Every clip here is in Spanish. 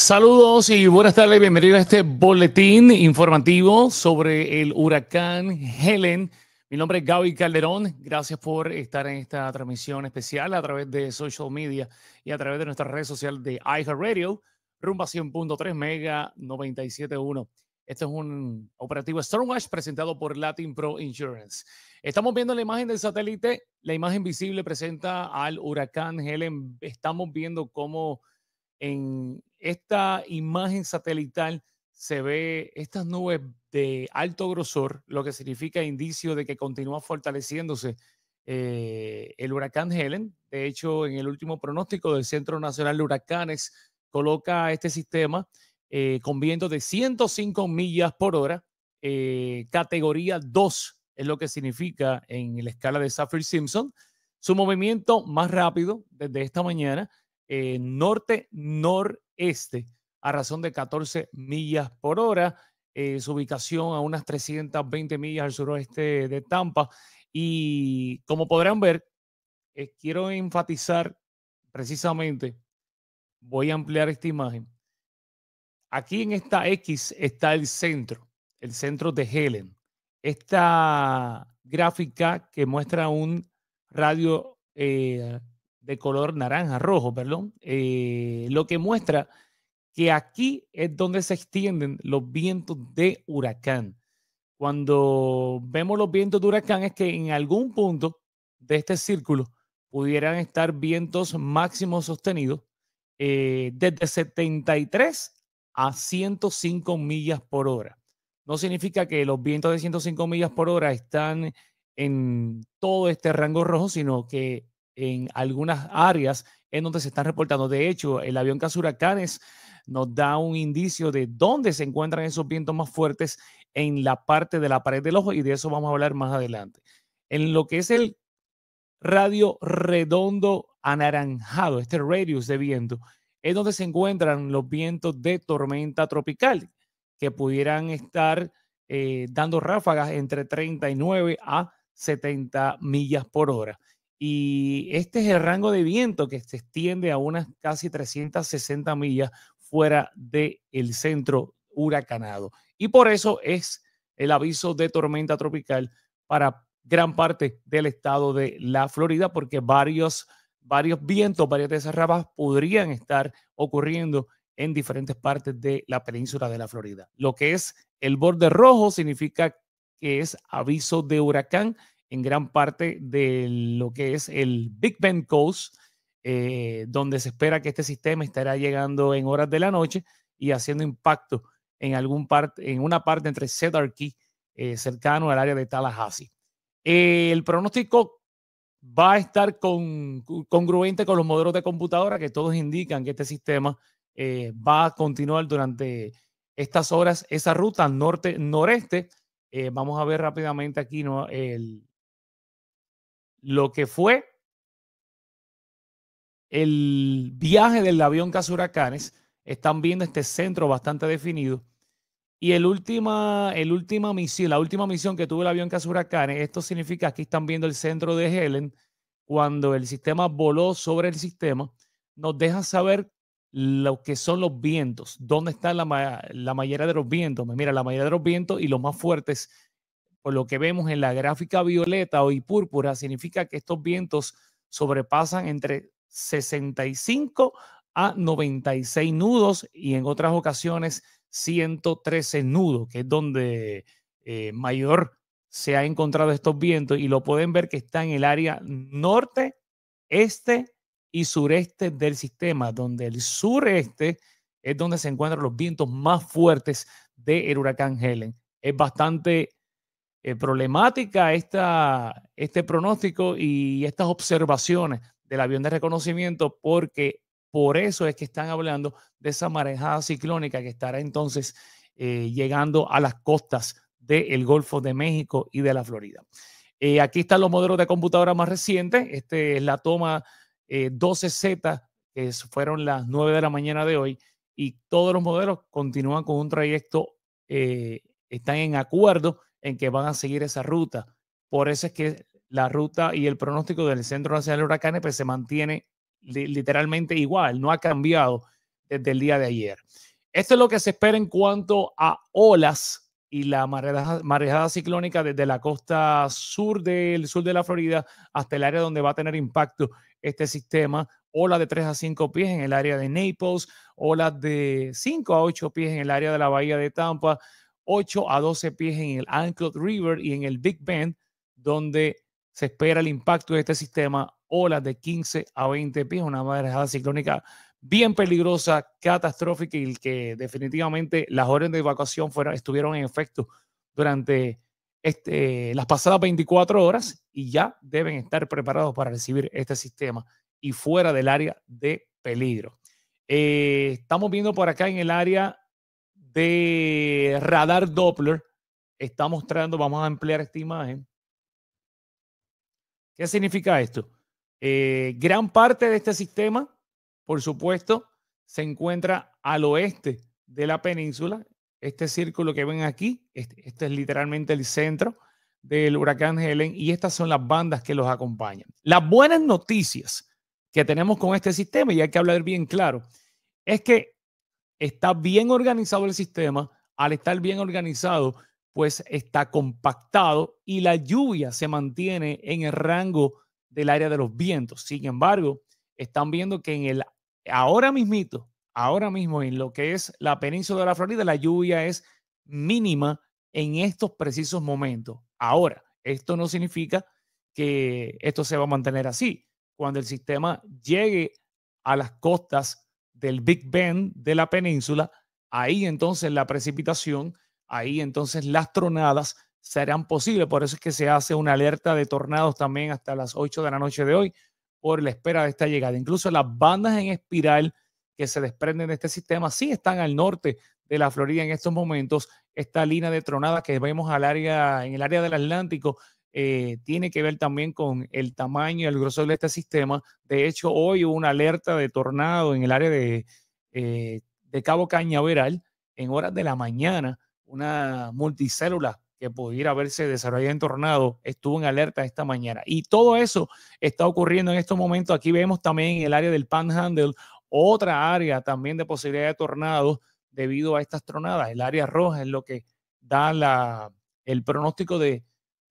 Saludos y buenas tardes. Bienvenidos a este boletín informativo sobre el huracán Helen. Mi nombre es Gaby Calderón. Gracias por estar en esta transmisión especial a través de social media y a través de nuestra red social de iHeartRadio, rumba 100.3 mega 97.1. Este es un operativo Stormwatch presentado por Latin Pro Insurance. Estamos viendo la imagen del satélite. La imagen visible presenta al huracán Helen. Estamos viendo cómo en esta imagen satelital se ve estas nubes de alto grosor, lo que significa indicio de que continúa fortaleciéndose eh, el huracán Helen. De hecho, en el último pronóstico del Centro Nacional de Huracanes coloca este sistema eh, con vientos de 105 millas por hora, eh, categoría 2 es lo que significa en la escala de Saffir Simpson. Su movimiento más rápido desde esta mañana, norte-nor este a razón de 14 millas por hora. Eh, su ubicación a unas 320 millas al suroeste de Tampa. Y como podrán ver, eh, quiero enfatizar precisamente, voy a ampliar esta imagen. Aquí en esta X está el centro, el centro de Helen. Esta gráfica que muestra un radio eh, de color naranja, rojo, perdón, eh, lo que muestra que aquí es donde se extienden los vientos de huracán. Cuando vemos los vientos de huracán es que en algún punto de este círculo pudieran estar vientos máximos sostenidos eh, desde 73 a 105 millas por hora. No significa que los vientos de 105 millas por hora están en todo este rango rojo, sino que en algunas áreas en donde se están reportando. De hecho, el avión Casuracanes nos da un indicio de dónde se encuentran esos vientos más fuertes en la parte de la pared del ojo y de eso vamos a hablar más adelante. En lo que es el radio redondo anaranjado, este radius de viento, es donde se encuentran los vientos de tormenta tropical que pudieran estar eh, dando ráfagas entre 39 a 70 millas por hora. Y este es el rango de viento que se extiende a unas casi 360 millas fuera del centro huracanado. Y por eso es el aviso de tormenta tropical para gran parte del estado de la Florida, porque varios, varios vientos, varias de esas ramas podrían estar ocurriendo en diferentes partes de la península de la Florida. Lo que es el borde rojo significa que es aviso de huracán en gran parte de lo que es el Big Bend Coast, eh, donde se espera que este sistema estará llegando en horas de la noche y haciendo impacto en, algún parte, en una parte entre Cedar Key, eh, cercano al área de Tallahassee. Eh, el pronóstico va a estar congruente con los modelos de computadora que todos indican que este sistema va a continuar durante estas horas, esa ruta norte-noreste. vamos a ver rápidamente aquí ¿no? el, lo que fue el viaje del avión Casuracanes Están viendo este centro bastante definido. Y el última, el última misión, la última misión que tuvo el avión Casuracanes esto significa que están viendo el centro de Helen cuando el sistema voló sobre el sistema, nos deja saber lo que son los vientos, dónde está la, la mayoría de los vientos. Pues mira, la mayoría de los vientos y los más fuertes por lo que vemos en la gráfica violeta y púrpura, significa que estos vientos sobrepasan entre 65 a 96 nudos y en otras ocasiones 113 nudos, que es donde eh, mayor se ha encontrado estos vientos y lo pueden ver que está en el área norte, este y sureste del sistema, donde el sureste es donde se encuentran los vientos más fuertes del huracán Helen. Es bastante eh, problemática esta, este pronóstico y estas observaciones del avión de reconocimiento porque por eso es que están hablando de esa marejada ciclónica que estará entonces eh, llegando a las costas del Golfo de México y de la Florida. Eh, aquí están los modelos de computadora más recientes. Este es la toma 12Z, que fueron las 9 de la mañana de hoy, y todos los modelos continúan con un trayecto, están en acuerdo en que van a seguir esa ruta. Por eso es que la ruta y el pronóstico del Centro Nacional de Huracanes pues, se mantiene literalmente igual, no ha cambiado desde el día de ayer. Esto es lo que se espera en cuanto a olas y la marejada, ciclónica desde la costa sur del sur de la Florida hasta el área donde va a tener impacto este sistema. Olas de 3 a 5 pies en el área de Naples, olas de 5 a 8 pies en el área de la bahía de Tampa, 8 a 12 pies en el Anclot River y en el Big Bend, donde se espera el impacto de este sistema, olas de 15 a 20 pies, una marejada ciclónica bien peligrosa, catastrófica y que definitivamente las órdenes de evacuación estuvieron en efecto durante este, las pasadas 24 horas y ya deben estar preparados para recibir este sistema y fuera del área de peligro. Eh, estamos viendo por acá en el área de radar Doppler está mostrando, vamos a emplear esta imagen. ¿Qué significa esto? Eh, gran parte de este sistema, por supuesto, se encuentra al oeste de la península. Este círculo que ven aquí, este, este es literalmente el centro del huracán Helen y estas son las bandas que los acompañan. Las buenas noticias que tenemos con este sistema, y hay que hablar bien claro, es que Está bien organizado el sistema. Al estar bien organizado, pues está compactado y la lluvia se mantiene en el rango del área de los vientos. Sin embargo, están viendo que en el ahora mismito, ahora mismo en lo que es la península de la Florida, la lluvia es mínima en estos precisos momentos. Ahora, esto no significa que esto se va a mantener así. Cuando el sistema llegue a las costas del Big Bend de la península, ahí entonces la precipitación, ahí entonces las tronadas serán posibles. Por eso es que se hace una alerta de tornados también hasta las 8 de la noche de hoy por la espera de esta llegada. Incluso las bandas en espiral que se desprenden de este sistema sí están al norte de la Florida en estos momentos. Esta línea de tronadas que vemos al área, en el área del Atlántico eh, tiene que ver también con el tamaño y el grosor de este sistema. De hecho, hoy hubo una alerta de tornado en el área eh, de, Cabo Cañaveral en horas de la mañana. Una multicélula que pudiera haberse desarrollado en tornado estuvo en alerta esta mañana. Y todo eso está ocurriendo en estos momentos. Aquí vemos también en el área del Panhandle otra área también de posibilidad de tornado debido a estas tronadas. El área roja es lo que da el pronóstico de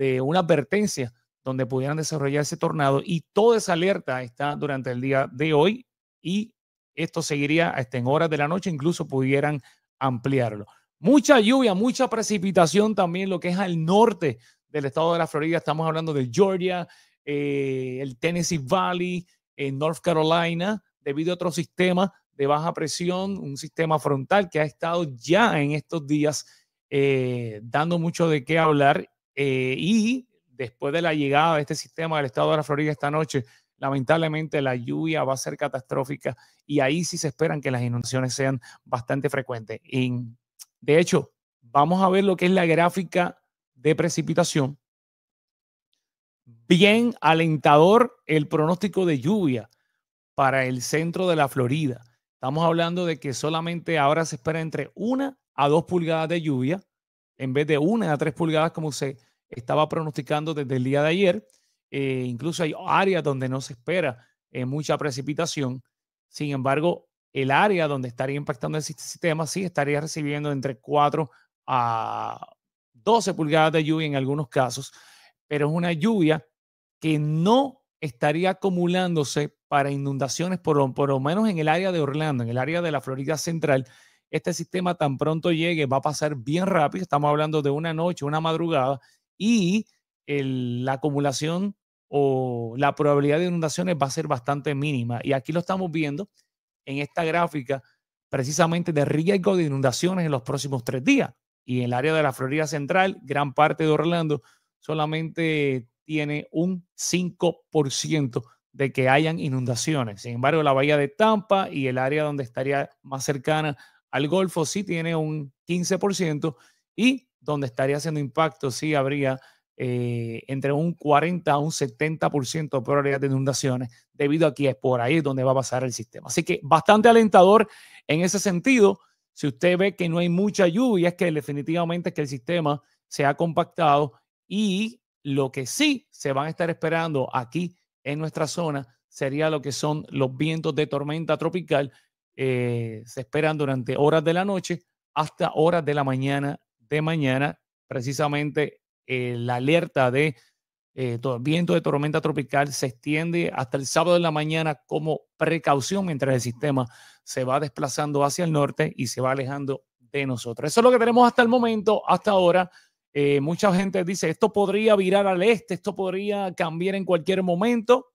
de una advertencia donde pudieran desarrollar ese tornado y toda esa alerta está durante el día de hoy y esto seguiría hasta en horas de la noche, incluso pudieran ampliarlo. Mucha lluvia, mucha precipitación también lo que es al norte del estado de la Florida, estamos hablando de Georgia, eh, el Tennessee Valley, en North Carolina, debido a otro sistema de baja presión, un sistema frontal que ha estado ya en estos días eh, dando mucho de qué hablar eh, y después de la llegada de este sistema del estado de la Florida esta noche, lamentablemente la lluvia va a ser catastrófica y ahí sí se esperan que las inundaciones sean bastante frecuentes. de hecho, vamos a ver lo que es la gráfica de precipitación. Bien alentador el pronóstico de lluvia para el centro de la Florida. Estamos hablando de que solamente ahora se espera entre una a dos pulgadas de lluvia en vez de una a tres pulgadas como se estaba pronosticando desde el día de ayer. Eh, incluso hay áreas donde no se espera eh, mucha precipitación. Sin embargo, el área donde estaría impactando el sistema sí estaría recibiendo entre 4 a 12 pulgadas de lluvia en algunos casos, pero es una lluvia que no estaría acumulándose para inundaciones, por por lo menos en el área de Orlando, en el área de la Florida Central. Este sistema tan pronto llegue va a pasar bien rápido, estamos hablando de una noche, una madrugada, y la acumulación o la probabilidad de inundaciones va a ser bastante mínima. Y aquí lo estamos viendo en esta gráfica precisamente de riesgo de inundaciones en los próximos tres días. Y el área de la Florida Central, gran parte de Orlando solamente tiene un 5% de que hayan inundaciones. Sin embargo, la bahía de Tampa y el área donde estaría más cercana al Golfo sí tiene un 15% y donde estaría haciendo impacto, sí habría eh, entre un 40 a un 70% de probabilidad de inundaciones, debido a que es por ahí donde va a pasar el sistema. Así que bastante alentador en ese sentido. Si usted ve que no hay mucha lluvia, es que definitivamente es que el sistema se ha compactado y lo que sí se van a estar esperando aquí en nuestra zona sería lo que son los vientos de tormenta tropical. Eh, se esperan durante horas de la noche hasta horas de la mañana de mañana, precisamente eh, la alerta de eh, viento de tormenta tropical se extiende hasta el sábado de la mañana como precaución mientras el sistema se va desplazando hacia el norte y se va alejando de nosotros. Eso es lo que tenemos hasta el momento, hasta ahora. Eh, mucha gente dice, esto podría virar al este, esto podría cambiar en cualquier momento.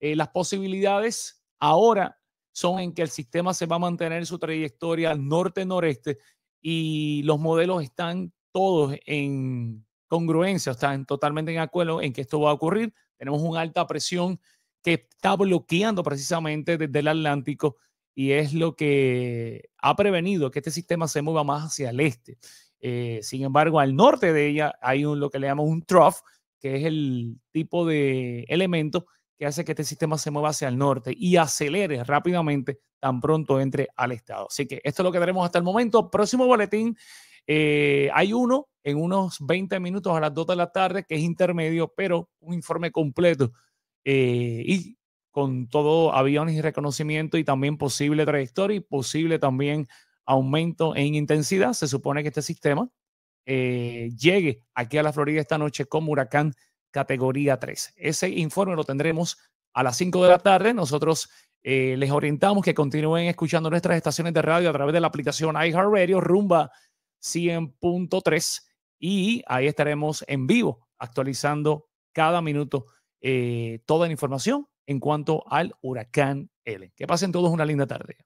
las posibilidades ahora son en que el sistema se va a mantener su trayectoria al norte-noreste y los modelos están todos en congruencia, están totalmente en acuerdo en que esto va a ocurrir. Tenemos una alta presión que está bloqueando precisamente desde el Atlántico y es lo que ha prevenido que este sistema se mueva más hacia el este. Eh, sin embargo, al norte de ella hay un, lo que le llamamos un trough, que es el tipo de elemento que hace que este sistema se mueva hacia el norte y acelere rápidamente tan pronto entre al estado. Así que esto es lo que tenemos hasta el momento. Próximo boletín, eh, hay uno en unos 20 minutos a las 2 de la tarde, que es intermedio, pero un informe completo eh, y con todo aviones y reconocimiento y también posible trayectoria y posible también aumento en intensidad. Se supone que este sistema eh, llegue aquí a la Florida esta noche como huracán categoría 3. Ese informe lo tendremos a las 5 de la tarde. Nosotros eh, les orientamos que continúen escuchando nuestras estaciones de radio a través de la aplicación iHeartRadio, Rumba 100.3, y ahí estaremos en vivo actualizando cada minuto eh, toda la información en cuanto al huracán L. Que pasen todos una linda tarde.